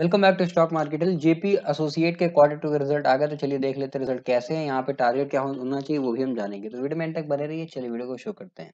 welcome back to stock market JP associate के quarter two के result आ गए तो चलिए देख लेते हैं रिजल्ट कैसे हैं यहाँ पे टारगेट क्या होना चाहिए वो भी हम जानेंगे तो वीडियो में तक बने रहिए चलिए वीडियो को शो करते हैं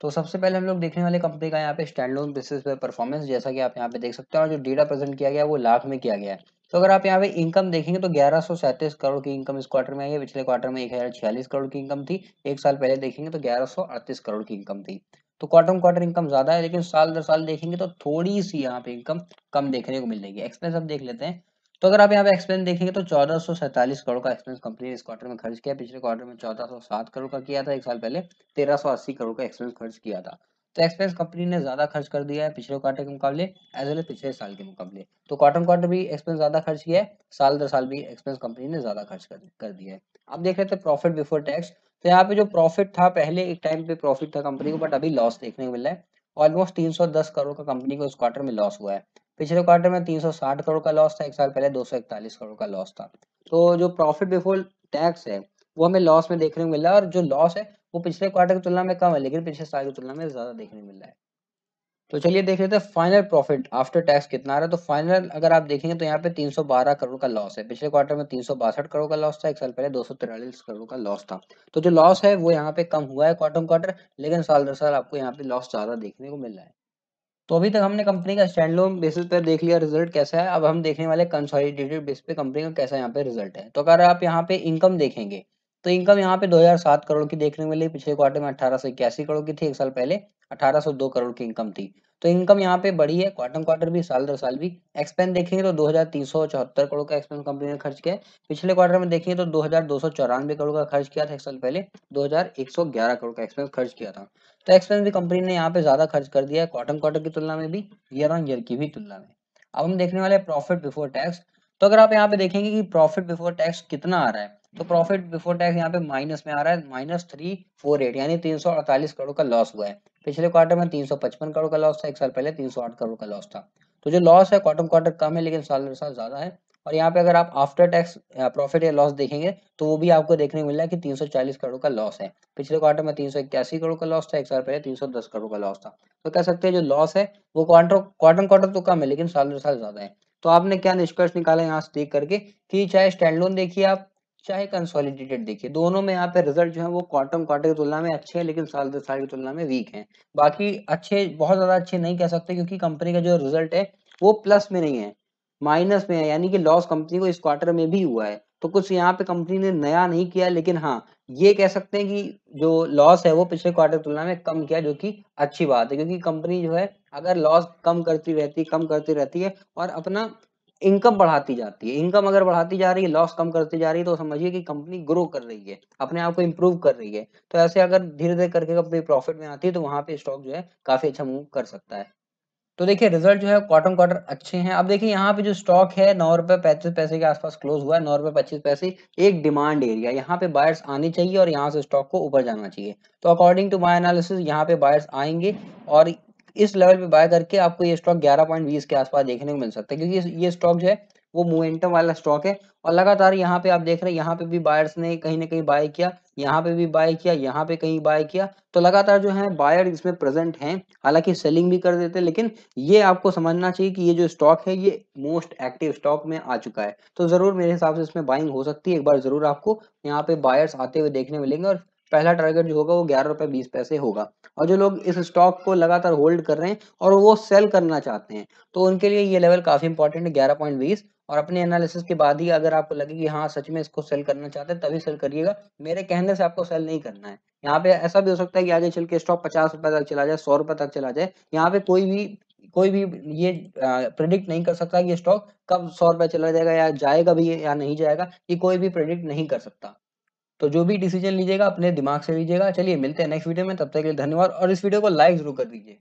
तो सबसे पहले हम लोग देखने वाले कंपनी का यहाँ पे स्टैंड लोन बेसिस पे परफॉर्मेंस जैसा कि आप यहाँ पे देख सकते हैं और जो डेटा प्रेजेंट किया गया वो लाख में किया गया है तो अगर आप यहाँ पे इनकम देखेंगे तो ग्यारह करोड़ की इनकम इस क्वार्टर में आई है पिछले क्वार्टर में एक करोड़ की इनकम थी एक साल पहले देखेंगे तो ग्यारह करोड़ की इनकम थी तो क्वार्टर क्वार्टर इनकम ज्यादा है लेकिन साल दर साल देखेंगे तो थोड़ी सी यहाँ पे इनकम कम देखने को मिल जाएगी एक्सपेंस अब देख लेते हैं तो अगर आप यहाँ पे एक्सपेंस देखेंगे तो चौदह सौ करोड़ का एक्सपेंस कंपनी ने इस क्वार्टर में खर्च किया पिछले क्वार्टर में चौदह सौ सात करोड़ का किया था एक साल पहले तेरह सौ अस्सी करोड़ का एक्सपेंस खर्च किया था तो एक्सप्रेस कंपनी ने ज़्यादा खर्च कर दिया है पिछले क्वार्टर के मुकाबले एज वेल एज पिछले साल के मुकाबले तो क्वार्टर क्वार्टर भी एक्सपेंस ज़्यादा खर्च किया है साल दर साल भी एक्सपेंस कंपनी ने ज़्यादा खर्च कर, कर दिया है आप देख रहे थे प्रॉफिट बिफोर टैक्स तो यहाँ पे जो प्रॉफिट था पहले एक टाइम पे प्रॉफिट था कंपनी को बट अभी लॉस देखने को मिल रहा है ऑलमोस्ट तीन करोड़ का कंपनी को इस क्वार्टर में लॉस हुआ है पिछले क्वार्टर में 360 करोड़ का लॉस था एक साल पहले 241 करोड़ का लॉस था तो जो प्रॉफिट बिफोर टैक्स है वो हमें लॉस में देखने को मिला और जो लॉस है वो पिछले क्वार्टर की तुलना में कम है लेकिन पिछले साल की तुलना में ज्यादा देखने मिल रहा है तो चलिए देख लेते हैं फाइनल प्रॉफिट आफ्टर टैक्स कितना आ रहा है तो फाइनल अगर आप देखेंगे तो यहाँ पे 312 करोड़ का लॉस है पिछले क्वार्टर में तीन करोड़ का लॉस था एक साल पहले दो करोड़ का लॉस था तो जो लॉस है वो यहाँ पे कम हुआ है क्वार्टर क्वार्टर लेकिन साल दर साल आपको यहाँ पे लॉस ज्यादा देखने को मिल रहा है तो अभी तक हमने कंपनी का स्टैंड लोन बेसिस पर देख लिया रिजल्ट कैसा है अब हम देखने वाले कंसोलिडेटेड बेस पे कंपनी का कैसा यहाँ पे रिजल्ट है तो अगर आप यहाँ पे इनकम देखेंगे तो इनकम यहाँ पे 2007 करोड़ की देखने में मिली पिछले क्वार्टर में अठारह करोड़ की थी एक साल पहले 1802 करोड़ की इनकम थी तो इनकम यहाँ पे बड़ी है क्वार्टर क्वार्टर भी साल दर साल भी एक्सपेंस देखेंगे तो दो करोड़ का एक्सपेंस कंपनी ने खर्च किया है पिछले क्वार्टर में देखेंगे तो दो करोड़ का खर्च किया था एक साल पहले दो करोड़ का एक्सपेंस खर्च किया था तो एक्सपेंस भी कंपनी ने यहाँ पे ज्यादा खर्च कर दिया है क्वार्टर क्वार्टर की तुलना में भी ईयर ऑन ईयर की भी तुलना में अब हम देखने वाले प्रॉफिट बिफोर टैक्स तो अगर आप यहाँ पे देखेंगे कि प्रॉफिट बिफोर टैक्स कितना आ रहा है तो प्रॉफिट बिफोर टैक्स यहाँ पे माइनस में आ रहा है माइनस थ्री फोर एट यानी तीन सौ अड़तालीस करोड़ का लॉस हुआ है पिछले क्वार्टर में तीन सौ पचपन करोड़ का लॉस था एक साल पहले तीन सौ आठ करोड़ का लॉस था तो जो लॉस है क्वार्टर क्वार्टर कम है लेकिन साल साल ज्यादा है और यहाँ पे अगर आप आफ्टर टैक्स प्रॉफिट या लॉस देखेंगे तो वो भी आपको देखने को मिल रहा है कि 340 करोड़ का लॉस है पिछले क्वार्टर में तीन करोड़ का लॉस था एक साल पहले 310 करोड़ का लॉस था तो कह सकते हैं जो लॉस है वो क्वार्टर क्वार्टर क्वार्टर तो कम है लेकिन साल दर साल ज्यादा है तो आपने क्या निष्कर्ष निकाला यहाँ से देख करके कि चाहे स्टैंड लोन देखिए आप चाहे कंसोलिडेटेड देखिए दोनों में यहाँ पे रिजल्ट जो है वो क्वार्टर क्वार्टर की तुलना में अच्छे हैं लेकिन साल दर साल की तुलना में वीक हैं बाकी अच्छे बहुत ज़्यादा अच्छे नहीं कह सकते क्योंकि कंपनी का जो रिजल्ट है वो प्लस में नहीं है माइनस में है यानी कि लॉस कंपनी को इस क्वार्टर में भी हुआ है तो कुछ यहाँ पे कंपनी ने नया नहीं किया लेकिन हाँ ये कह सकते हैं कि जो लॉस है वो पिछले क्वार्टर की तुलना में कम किया जो कि अच्छी बात है क्योंकि कंपनी जो है अगर लॉस कम करती रहती कम करती रहती है और अपना इनकम बढ़ाती जाती है इनकम अगर बढ़ाती जा रही है लॉस कम करती जा रही है तो समझिए कि कंपनी ग्रो कर रही है अपने आप को इम्प्रूव कर रही है तो ऐसे अगर धीरे धीरे करके कंपनी प्रॉफिट में आती है तो वहाँ पे स्टॉक जो है काफी अच्छा मूव कर सकता है तो देखिए रिजल्ट जो है क्वार्टर क्वार्टर अच्छे हैं अब देखिए यहाँ पे जो स्टॉक है नौ रुपए पैंतीस पैसे के आसपास क्लोज हुआ है नौ रुपए पच्चीस पैसे एक डिमांड एरिया यहाँ पे बायर्स आने चाहिए और यहाँ से स्टॉक को ऊपर जाना चाहिए तो अकॉर्डिंग टू माय एनालिसिस यहाँ पे बायर्स आएंगे और इस लेवल पे बाय करके आपको ये स्टॉक ग्यारह पॉइंट बीस के आसपास देखने को मिल सकता है क्योंकि ये स्टॉक जो है वो मोमेंटम वाला स्टॉक है और लगातार यहाँ पे आप देख रहे हैं यहाँ पे भी बायर्स ने कहीं ना कहीं बाय किया यहाँ पे भी बाय किया यहाँ पे कहीं बाय किया तो लगातार जो है बायर इसमें प्रेजेंट हैं हालांकि सेलिंग भी कर देते हैं लेकिन ये आपको समझना चाहिए कि ये जो स्टॉक है ये मोस्ट एक्टिव स्टॉक में आ चुका है तो जरूर मेरे हिसाब से इसमें बाइंग हो सकती है एक बार जरूर आपको यहाँ पे बायर्स आते हुए देखने मिलेंगे और पहला टारगेट जो होगा वो ग्यारह रुपये बीस पैसे होगा और जो लोग इस स्टॉक को लगातार होल्ड कर रहे हैं और वो सेल करना चाहते हैं तो उनके लिए ये लेवल काफ़ी इंपॉर्टेंट है ग्यारह पॉइंट बीस और अपने एनालिसिस के बाद ही अगर आपको लगे कि हाँ सच में इसको सेल करना चाहते हैं तभी सेल करिएगा मेरे कहने से आपको सेल नहीं करना है यहाँ पे ऐसा भी हो सकता है कि आगे चल के स्टॉक पचास रुपए तक चला जाए सौ रुपए तक चला जाए यहाँ पे कोई भी कोई भी ये प्रिडिक्ट नहीं कर सकता कि स्टॉक कब सौ रुपए चला जाएगा या जाएगा भी या नहीं जाएगा ये कोई भी प्रेडिक्ट नहीं कर सकता तो जो भी डिसीजन लीजिएगा अपने दिमाग से लीजिएगा चलिए मिलते हैं नेक्स्ट वीडियो में तब तक के लिए धन्यवाद और इस वीडियो को लाइक जरूर कर दीजिए